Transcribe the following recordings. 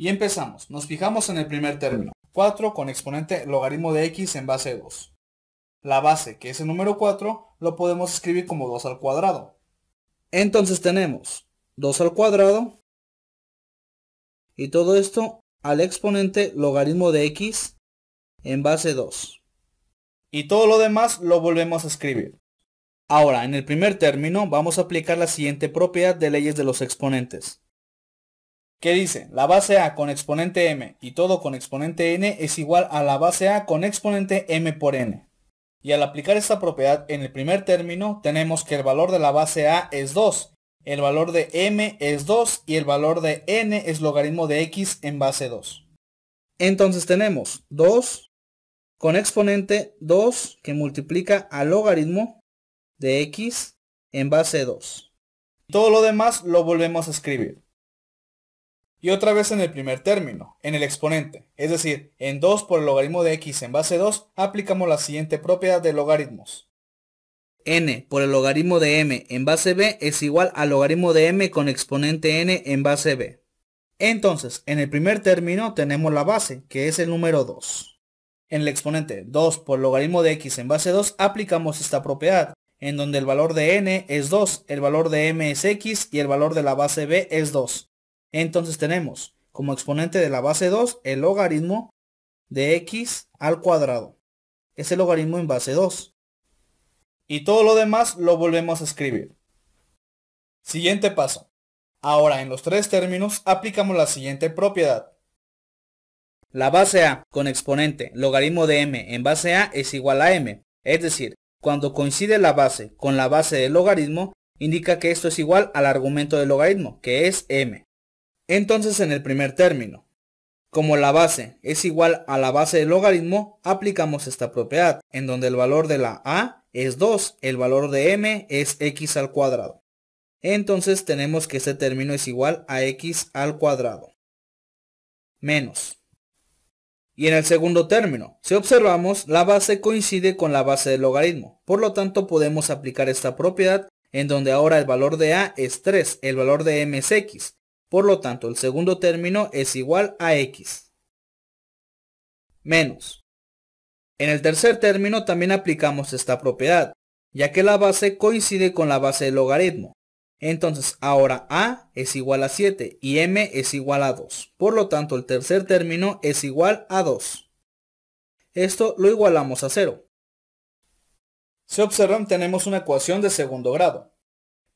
Y empezamos. Nos fijamos en el primer término. 4 con exponente logaritmo de x en base 2. La base, que es el número 4, lo podemos escribir como 2 al cuadrado. Entonces tenemos 2 al cuadrado y todo esto al exponente logaritmo de x en base 2. Y todo lo demás lo volvemos a escribir. Ahora, en el primer término vamos a aplicar la siguiente propiedad de leyes de los exponentes. ¿Qué dice la base A con exponente m y todo con exponente n es igual a la base A con exponente m por n. Y al aplicar esta propiedad en el primer término tenemos que el valor de la base A es 2, el valor de m es 2 y el valor de n es logaritmo de x en base 2. Entonces tenemos 2 con exponente 2 que multiplica al logaritmo de x en base 2. Todo lo demás lo volvemos a escribir y otra vez en el primer término, en el exponente, es decir, en 2 por el logaritmo de x en base 2, aplicamos la siguiente propiedad de logaritmos. n por el logaritmo de m en base b es igual al logaritmo de m con exponente n en base b. Entonces, en el primer término tenemos la base, que es el número 2. En el exponente 2 por logaritmo de x en base 2, aplicamos esta propiedad, en donde el valor de n es 2, el valor de m es x y el valor de la base b es 2. Entonces tenemos como exponente de la base 2 el logaritmo de x al cuadrado. Es el logaritmo en base 2. Y todo lo demás lo volvemos a escribir. Siguiente paso. Ahora en los tres términos aplicamos la siguiente propiedad. La base A con exponente logaritmo de m en base A es igual a m. Es decir, cuando coincide la base con la base del logaritmo, indica que esto es igual al argumento del logaritmo, que es m. Entonces en el primer término, como la base es igual a la base del logaritmo, aplicamos esta propiedad, en donde el valor de la a es 2, el valor de m es x al cuadrado. Entonces tenemos que este término es igual a x al cuadrado. Menos. Y en el segundo término, si observamos, la base coincide con la base del logaritmo. Por lo tanto, podemos aplicar esta propiedad en donde ahora el valor de a es 3, el valor de m es x. Por lo tanto, el segundo término es igual a x. Menos. En el tercer término también aplicamos esta propiedad, ya que la base coincide con la base del logaritmo. Entonces ahora a es igual a 7 y m es igual a 2. Por lo tanto, el tercer término es igual a 2. Esto lo igualamos a 0. Se observan, tenemos una ecuación de segundo grado.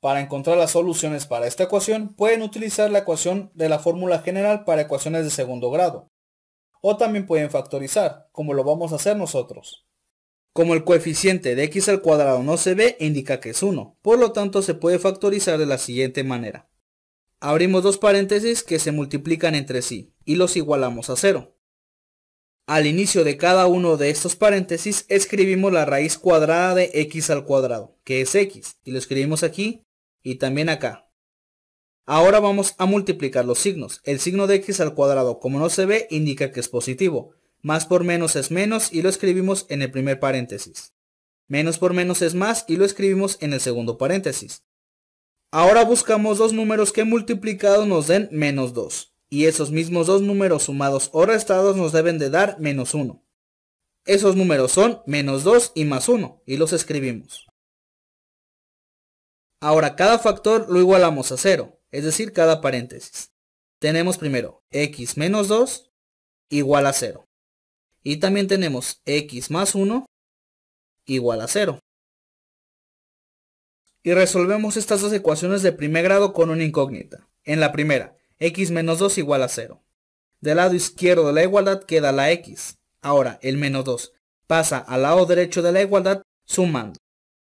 Para encontrar las soluciones para esta ecuación, pueden utilizar la ecuación de la fórmula general para ecuaciones de segundo grado. O también pueden factorizar, como lo vamos a hacer nosotros. Como el coeficiente de x al cuadrado no se ve, indica que es 1, por lo tanto se puede factorizar de la siguiente manera. Abrimos dos paréntesis que se multiplican entre sí, y los igualamos a 0. Al inicio de cada uno de estos paréntesis escribimos la raíz cuadrada de x al cuadrado, que es x, y lo escribimos aquí y también acá. Ahora vamos a multiplicar los signos. El signo de x al cuadrado, como no se ve, indica que es positivo. Más por menos es menos y lo escribimos en el primer paréntesis. Menos por menos es más y lo escribimos en el segundo paréntesis. Ahora buscamos dos números que multiplicados nos den menos 2. Y esos mismos dos números sumados o restados nos deben de dar menos 1. Esos números son menos 2 y más 1 y los escribimos. Ahora cada factor lo igualamos a 0, es decir, cada paréntesis. Tenemos primero x menos 2 igual a 0. Y también tenemos x más 1 igual a 0. Y resolvemos estas dos ecuaciones de primer grado con una incógnita. En la primera, x menos 2 igual a 0. Del lado izquierdo de la igualdad queda la x. Ahora, el menos 2 pasa al lado derecho de la igualdad sumando.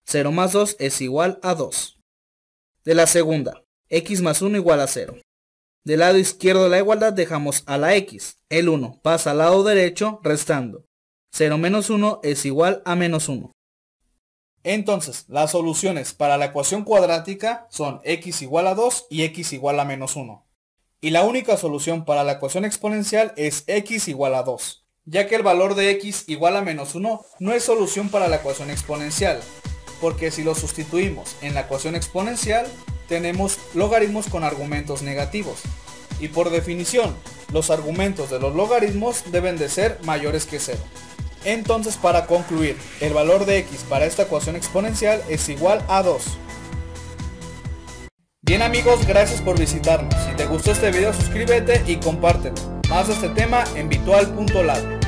0 más 2 es igual a 2 de la segunda, x más 1 igual a 0. Del lado izquierdo de la igualdad dejamos a la x, el 1 pasa al lado derecho restando. 0 menos 1 es igual a menos 1. Entonces, las soluciones para la ecuación cuadrática son x igual a 2 y x igual a menos 1. Y la única solución para la ecuación exponencial es x igual a 2, ya que el valor de x igual a menos 1 no es solución para la ecuación exponencial, porque si lo sustituimos en la ecuación exponencial, tenemos logaritmos con argumentos negativos. Y por definición, los argumentos de los logaritmos deben de ser mayores que 0. Entonces para concluir, el valor de x para esta ecuación exponencial es igual a 2. Bien amigos, gracias por visitarnos. Si te gustó este video suscríbete y compártelo. Más de este tema en virtual.lab.